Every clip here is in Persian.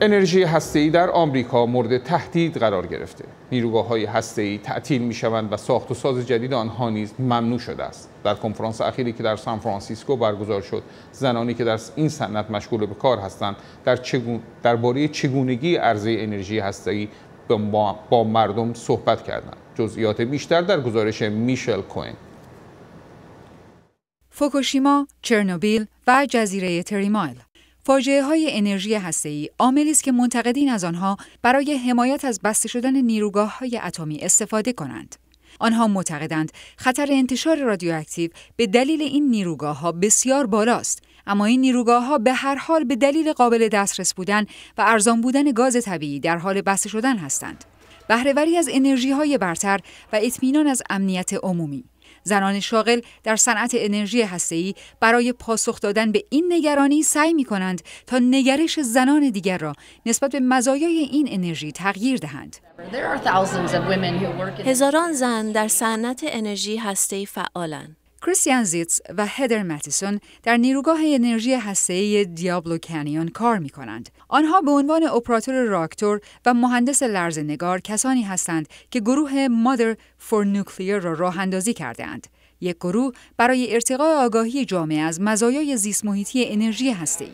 انرژی ای در آمریکا مورد تهدید قرار گرفته. نیروگاه های هسته‌ای تعطیل شوند و ساخت و ساز جدید آنها نیز ممنوع شده است. در کنفرانس اخیری که در سان فرانسیسکو برگزار شد، زنانی که در این صنعت مشغول به کار هستند در چگون درباره چگونگی عرضه انرژی هسته‌ای با, با مردم صحبت کردند. جزئیات بیشتر در گزارش میشل کوئن. فوکوشیما، چرنوبیل و جزیره تریمایل فاجعه های انرژی هسته‌ای عاملی است که منتقدین از آنها برای حمایت از بسته شدن نیروگاه های اتمی استفاده کنند. آنها معتقدند خطر انتشار رادیواکتیو به دلیل این نیروگاه ها بسیار بالاست اما این نیروگاه ها به هر حال به دلیل قابل دسترس بودن و ارزان بودن گاز طبیعی در حال بسته شدن هستند. بهرهوری از انرژی های برتر و اطمینان از امنیت عمومی زنان شاغل در صنعت انرژی هسته‌ای برای پاسخ دادن به این نگرانی سعی می کنند تا نگرش زنان دیگر را نسبت به مزایای این انرژی تغییر دهند. هزاران زن در صنعت انرژی هسته‌ای فعالند. کریستیان زیتس و هدر متیسون در نیروگاه انرژی هسته‌ای دیابلو کنیون کار می کنند. آنها به عنوان اپراتور راکتور و مهندس لرزنگار کسانی هستند که گروه مادر فور نوکلیر را راه اندازی کرده اند. یک گروه برای ارتقاء آگاهی جامعه از مزایای زیست محیطی انرژی هستی.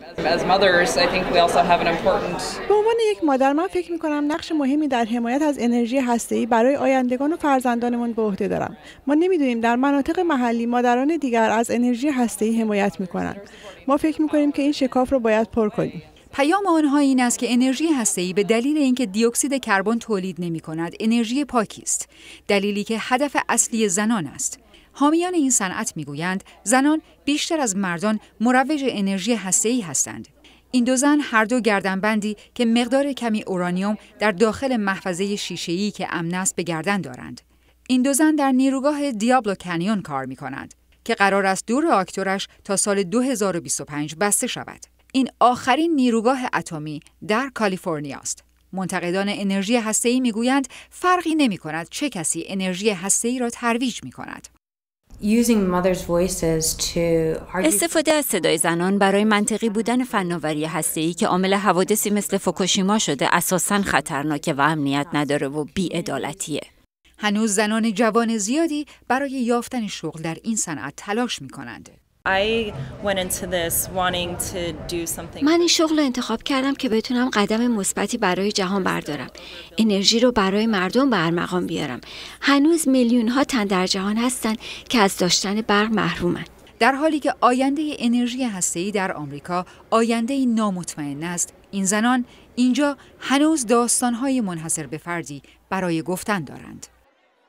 به عنوان یک مادر من فکر می کنم نقش مهمی در حمایت از انرژی هسته‌ای برای آیندگان و فرزندانمون به عهده دارم. ما نمیدونیم در مناطق محلی مادران دیگر از انرژی ای حمایت میکنند. ما فکر کنیم که این شکاف رو باید پر کنیم. پیام آنها این است که انرژی ای به دلیل اینکه دیوکسید کربن تولید نمی کند انرژی پاکی است دلیلی که هدف اصلی زنان است حامیان این صنعت میگویند زنان بیشتر از مردان مروج انرژی ای هستند. این دو زن هر دو گردنبندی که مقدار کمی اورانیوم در داخل محفظه ای که امن است به گردن دارند. این دو زن در نیروگاه دیابلو کنیون کار می کنند که قرار است دور آکتورش تا سال 2025 بسته شود. این آخرین نیروگاه اتمی در کالیفرنیا است. منتقدان انرژی هسته‌ای میگویند فرقی نمی کند چه کسی انرژی هسته‌ای را ترویج می کند. استفاده از صدای زنان برای منطقی بودن فناوری هسته‌ای که عامل حوادثی مثل فوکوشیما شده اساسا خطرناکه و امنیت نداره و بیعدالتیه هنوز زنان جوان زیادی برای یافتن شغل در این صنعت تلاش کنند. من این شغل رو انتخاب کردم که بتونم قدم مثبتی برای جهان بردارم انرژی رو برای مردم به بیارم هنوز میلیون ها تن در جهان هستند که از داشتن برق محرومند در حالی که آینده انرژی ای در آمریکا آینده نامطمئن است این زنان اینجا هنوز داستان های منحصر به فردی برای گفتن دارند